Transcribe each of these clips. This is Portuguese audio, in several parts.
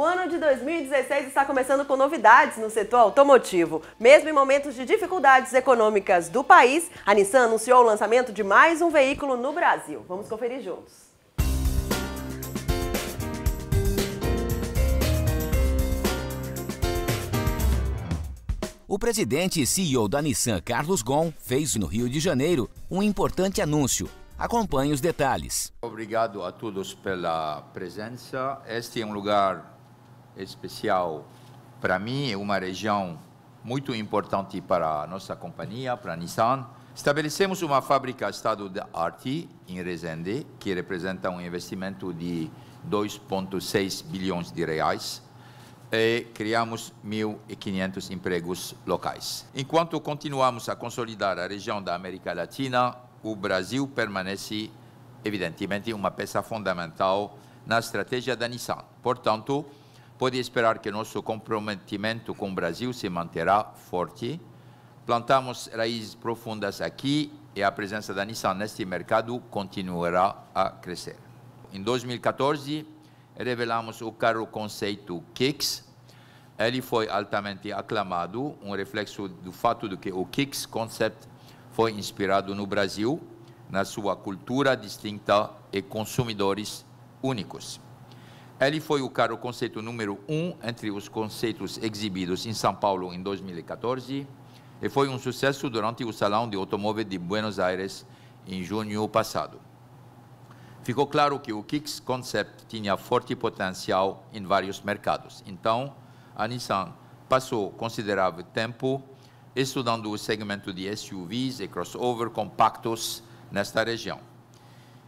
O ano de 2016 está começando com novidades no setor automotivo. Mesmo em momentos de dificuldades econômicas do país, a Nissan anunciou o lançamento de mais um veículo no Brasil. Vamos conferir juntos. O presidente e CEO da Nissan, Carlos Gon, fez no Rio de Janeiro um importante anúncio. Acompanhe os detalhes. Obrigado a todos pela presença. Este é um lugar especial para mim, é uma região muito importante para a nossa companhia, para a Nissan. Estabelecemos uma fábrica estado de arte em Resende, que representa um investimento de 2,6 bilhões de reais e criamos 1.500 empregos locais. Enquanto continuamos a consolidar a região da América Latina, o Brasil permanece, evidentemente, uma peça fundamental na estratégia da Nissan. Portanto, pode esperar que nosso comprometimento com o Brasil se manterá forte. Plantamos raízes profundas aqui e a presença da Nissan neste mercado continuará a crescer. Em 2014, revelamos o carro conceito Kicks. Ele foi altamente aclamado, um reflexo do fato de que o Kicks concept foi inspirado no Brasil, na sua cultura distinta e consumidores únicos. Ele foi o carro conceito número um entre os conceitos exibidos em São Paulo em 2014 e foi um sucesso durante o Salão de Automóvel de Buenos Aires em junho passado. Ficou claro que o Kicks Concept tinha forte potencial em vários mercados. Então, a Nissan passou considerável tempo estudando o segmento de SUVs e crossover compactos nesta região.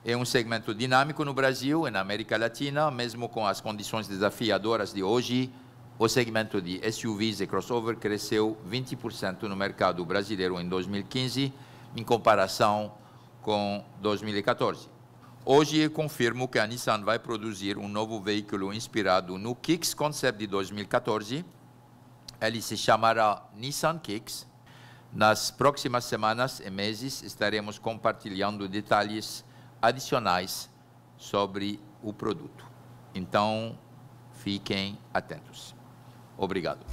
É um segmento dinâmico no Brasil e na América Latina, mesmo com as condições desafiadoras de hoje. O segmento de SUVs e crossover cresceu 20% no mercado brasileiro em 2015, em comparação com 2014. Hoje confirmo que a Nissan vai produzir um novo veículo inspirado no Kicks Concept de 2014. Ele se chamará Nissan Kicks. Nas próximas semanas e meses estaremos compartilhando detalhes adicionais sobre o produto. Então, fiquem atentos. Obrigado.